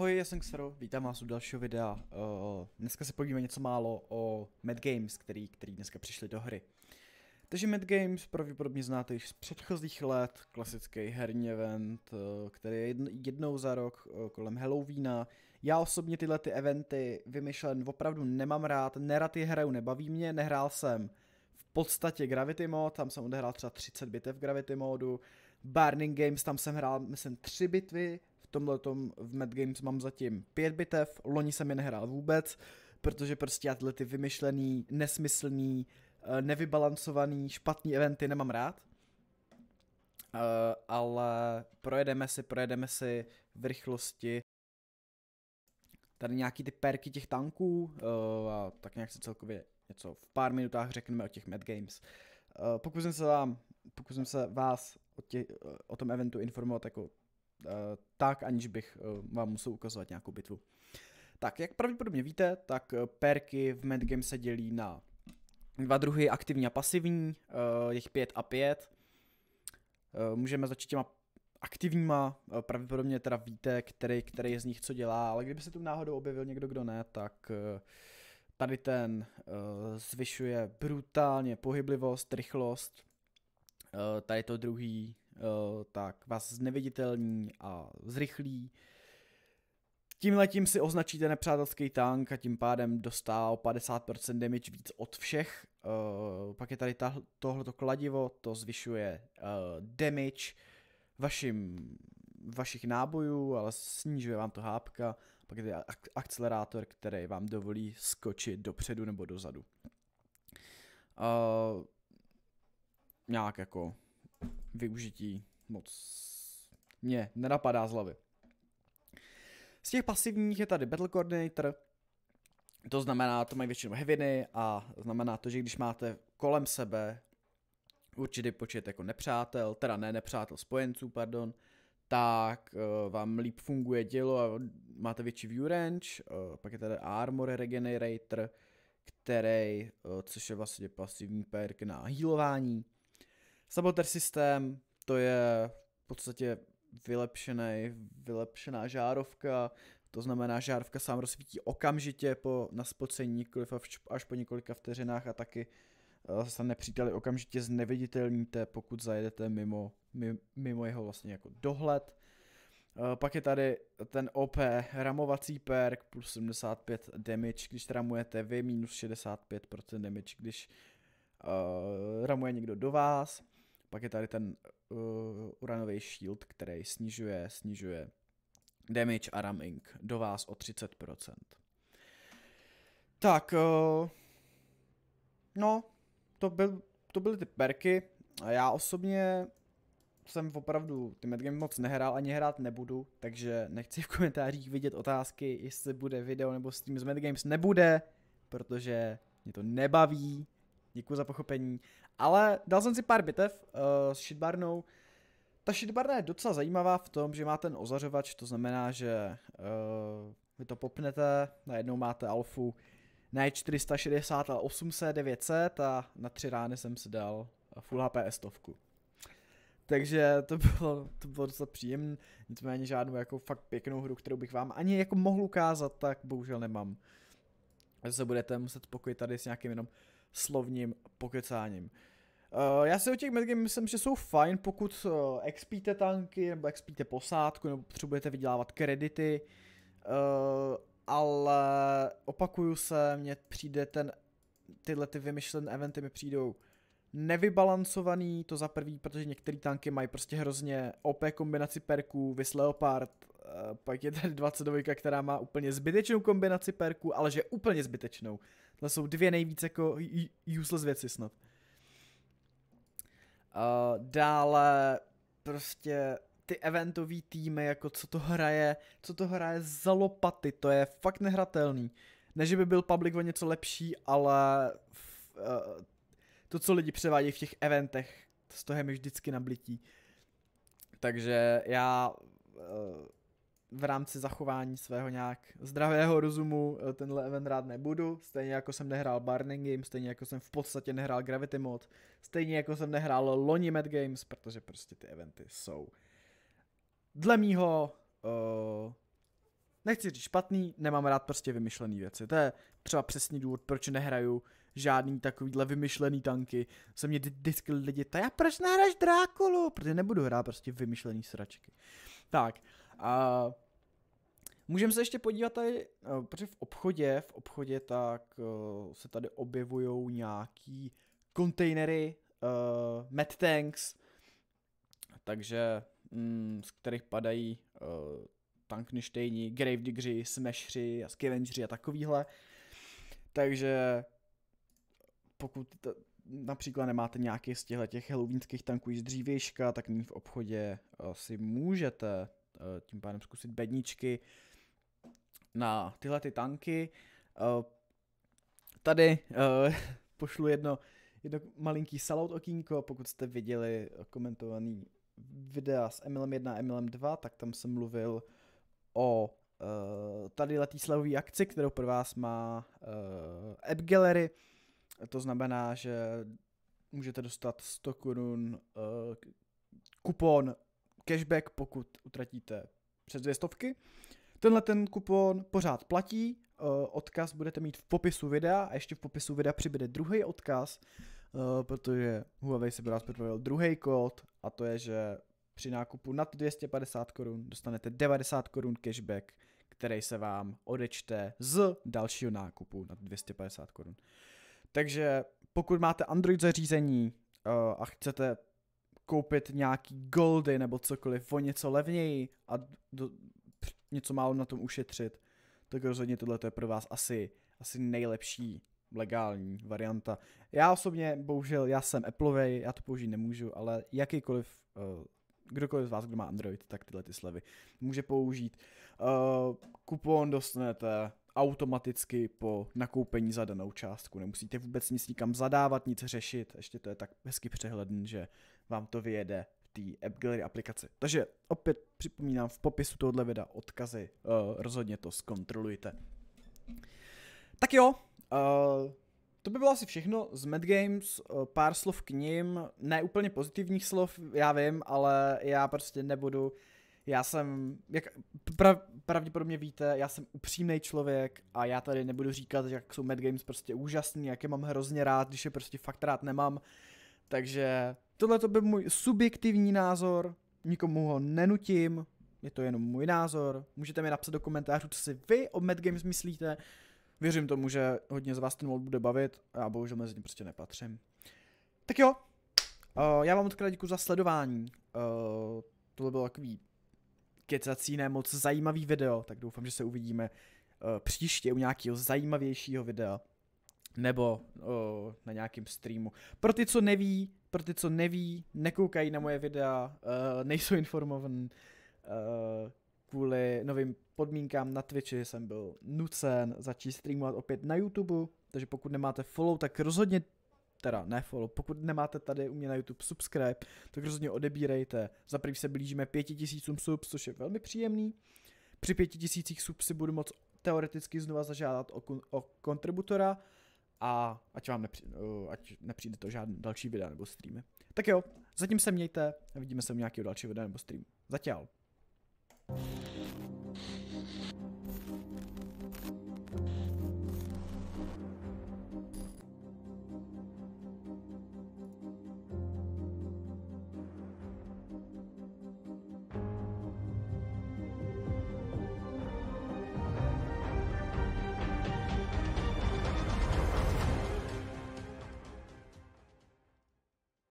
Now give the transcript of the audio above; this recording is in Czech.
Ahoj, já jsem Xero, vítám vás u dalšího videa. Uh, dneska se podíváme něco málo o Mad Games, který, který dneska přišli do hry. Takže Mad Games pravděpodobně znáte již z předchozích let, klasický herní event, eh, který je jednou za rok eh, kolem Halloweena. Já osobně tyhle ty eventy vymyšlen opravdu nemám rád, nerad je hraju, nebaví mě, nehrál jsem v podstatě Gravity Mod, tam jsem odehrál třeba 30 bitev v Gravity Modu, Burning Games, tam jsem hrál, myslím, 3 bitvy, tomhle v Mad Games mám zatím pět bitev, loni jsem je nehrál vůbec, protože prostě já tyhle ty vymyšlený, nesmyslný, eh, nevybalancovaný, špatný eventy nemám rád. Uh, ale projedeme si, projedeme si v rychlosti tady nějaký ty perky těch tanků uh, a tak nějak si celkově něco v pár minutách řekneme o těch Mad Games. Uh, pokusím se vám, pokusím se vás o, tě, o tom eventu informovat jako Eh, tak, aniž bych eh, vám musel ukazovat nějakou bitvu. Tak, jak pravděpodobně víte, tak eh, perky v Game se dělí na dva druhy, aktivní a pasivní, jejich pět a pět. Můžeme začít těma aktivníma, pravděpodobně teda víte, který, který z nich co dělá, ale kdyby se tu náhodou objevil někdo, kdo ne, tak tady ten zvyšuje brutálně pohyblivost, rychlost, tady to druhý Eh, tak vás zneviditelní a zrychlí. Tím letím si označíte nepřátelský tank a tím pádem dostává o 50% damage víc od všech. Uh, pak je tady ta, tohleto kladivo, to zvyšuje uh, damage vašim, vašich nábojů, ale snižuje vám to hápka. Pak je tady ak- akcelerátor, který vám dovolí skočit dopředu nebo dozadu. Uh, nějak jako využití moc mě nenapadá z hlavy. Z těch pasivních je tady Battle Coordinator, to znamená, to mají většinou heviny a znamená to, že když máte kolem sebe určitý počet jako nepřátel, teda ne nepřátel, spojenců, pardon, tak uh, vám líp funguje dělo a máte větší view range, uh, pak je tady Armor Regenerator, který, uh, což je vlastně pasivní perk na healování, Saboter systém, to je v podstatě vylepšený, vylepšená žárovka, to znamená, žárovka sám rozsvítí okamžitě po naspocení, nikoliv až po několika vteřinách a taky eh, se nepříteli okamžitě zneviditelníte, pokud zajedete mimo, mimo jeho vlastně jako dohled. Eh, pak je tady ten OP ramovací perk plus 75 damage, když ramujete vy, minus 65% damage, když uh, ramuje někdo do vás. Pak je tady ten uh, uranový shield, který snižuje, snižuje damage a ramming do vás o 30%. Tak, uh, no, to, byl, to byly ty perky. A já osobně jsem opravdu ty medgame moc nehrál, ani hrát nebudu, takže nechci v komentářích vidět otázky, jestli bude video nebo stream z medgames. Nebude, protože mě to nebaví. Děkuji za pochopení ale dal jsem si pár bitev uh, s shitbarnou. Ta shitbarna je docela zajímavá v tom, že má ten ozařovač, to znamená, že uh, vy to popnete, najednou máte alfu na 460 a 800, 900 a na tři rány jsem si dal Full HP stovku. Takže to bylo, to bylo docela příjemné, nicméně žádnou jako fakt pěknou hru, kterou bych vám ani jako mohl ukázat, tak bohužel nemám. Se budete muset spokojit tady s nějakým jenom slovním pokecáním. Uh, já si o těch medgame myslím, že jsou fajn, pokud uh, expíte tanky, nebo expíte posádku, nebo potřebujete vydělávat kredity, uh, ale opakuju se, mně přijde ten, tyhle ty vymyšlené eventy mi přijdou nevybalancovaný, to za prvý, protože některé tanky mají prostě hrozně OP kombinaci perků, vys Leopard, uh, pak je tady 22, která má úplně zbytečnou kombinaci perků, ale že úplně zbytečnou. To jsou dvě nejvíce jako useless věci snad. Uh, dále prostě ty eventový týmy, jako co to hraje, co to hraje za lopaty, to je fakt nehratelný. Ne, že by byl public o něco lepší, ale v, uh, eh, to, co lidi převádějí v těch eventech, z toho je mi vždycky nablití. Takže já uh, v rámci zachování svého nějak zdravého rozumu eh, tenhle event rád nebudu, stejně jako jsem nehrál Burning Game, stejně jako jsem v podstatě nehrál Gravity Mod, stejně jako jsem nehrál loni Mad Games, protože prostě ty eventy jsou dle mýho uh, nechci říct špatný, nemám rád prostě vymyšlený věci. To je třeba přesný důvod, proč nehraju žádný takovýhle vymyšlený tanky. Se mě vždycky lidi, ta já proč nehraješ Drákolu? Protože nebudu hrát prostě vymyšlený sračky. Tak, a můžeme se ještě podívat tady, eh, protože v obchodě, v obchodě tak eh, se tady objevují nějaký kontejnery, uh, eh, med Tanks, takže mm, z kterých padají uh, grave Gravedigři, Smashři a Scavengeři a takovýhle. Takže pokud t- například nemáte nějaký z těchto těch halloweenských tanků z dřívějška, tak nyní v obchodě uh, si můžete Eh, tím pádem zkusit bedničky na tyhle ty tanky. Eh, tady eh, pošlu jedno, jedno malinký salout okýnko, pokud jste viděli komentovaný videa s Emilem 1 a Emilem 2, tak tam jsem mluvil o tady letý slevový akci, kterou pro vás má App Gallery. To znamená, že můžete dostat 100 korun kupon cashback, pokud utratíte přes dvě stovky. Tenhle ten kupon pořád platí, eh, odkaz budete mít v popisu videa a ještě v popisu videa přibude druhý odkaz, eh, protože Huawei se pro vás připravil druhý kód a to je, že při nákupu nad 250 korun dostanete 90 korun cashback, který se vám odečte z dalšího nákupu na 250 korun. Takže pokud máte Android zařízení eh, a chcete koupit nějaký goldy nebo cokoliv o něco levněji a do, něco málo na tom ušetřit, tak rozhodně tohle je pro vás asi, asi nejlepší legální varianta. Já osobně, bohužel, já jsem Appleovej, já to použít nemůžu, ale jakýkoliv, eh, kdokoliv z vás, kdo má Android, tak tyhle ty slevy může použít. Eh, kupon dostanete automaticky po nakoupení za danou částku. Nemusíte vůbec nic nikam zadávat, nic řešit, ještě to je tak hezky přehledný, že vám to vyjede v té App Gallery aplikaci. Takže opět připomínám v popisu tohoto videa odkazy, uh, rozhodně to zkontrolujte. Tak jo, uh, to by bylo asi všechno z Mad Games, eh, pár slov k ním, ne úplně pozitivních slov, já vím, ale já prostě nebudu já jsem, jak pra, pravděpodobně víte, já jsem upřímný člověk a já tady nebudu říkat, jak jsou Mad Games prostě úžasný, jak je mám hrozně rád, když je prostě fakt rád nemám. Takže tohle to byl můj subjektivní názor, nikomu ho nenutím, je to jenom můj názor. Můžete mi napsat do komentářů, co si vy o Mad Games myslíte. Věřím tomu, že hodně z vás ten mod bude bavit a bohužel mezi ně prostě nepatřím. Tak jo, uh, já vám odkrát děkuji za sledování. Uh, tohle bylo takový kecací moc zajímavý video, tak doufám, že se uvidíme uh, příště u nějakého zajímavějšího videa nebo uh, na nějakém streamu. Pro ty, co neví, pro ty, co neví, nekoukají na moje videa, uh, nejsou informovaní, uh, kvůli novým podmínkám na Twitchi jsem byl nucen začít streamovat opět na YouTube, takže pokud nemáte follow, tak rozhodně teda ne follow, pokud nemáte tady u mě na YouTube subscribe, tak rozhodně odebírejte. Za prvý se blížíme tisícům subs, což je velmi příjemný. Při tisících subs si budu moc teoreticky znova zažádat o, o kontributora a ať vám nepři, ať nepřijde to žádný další videa nebo streamy. Tak jo, zatím se mějte a vidíme se u nějakého dalšího videa nebo streamu. Zatím.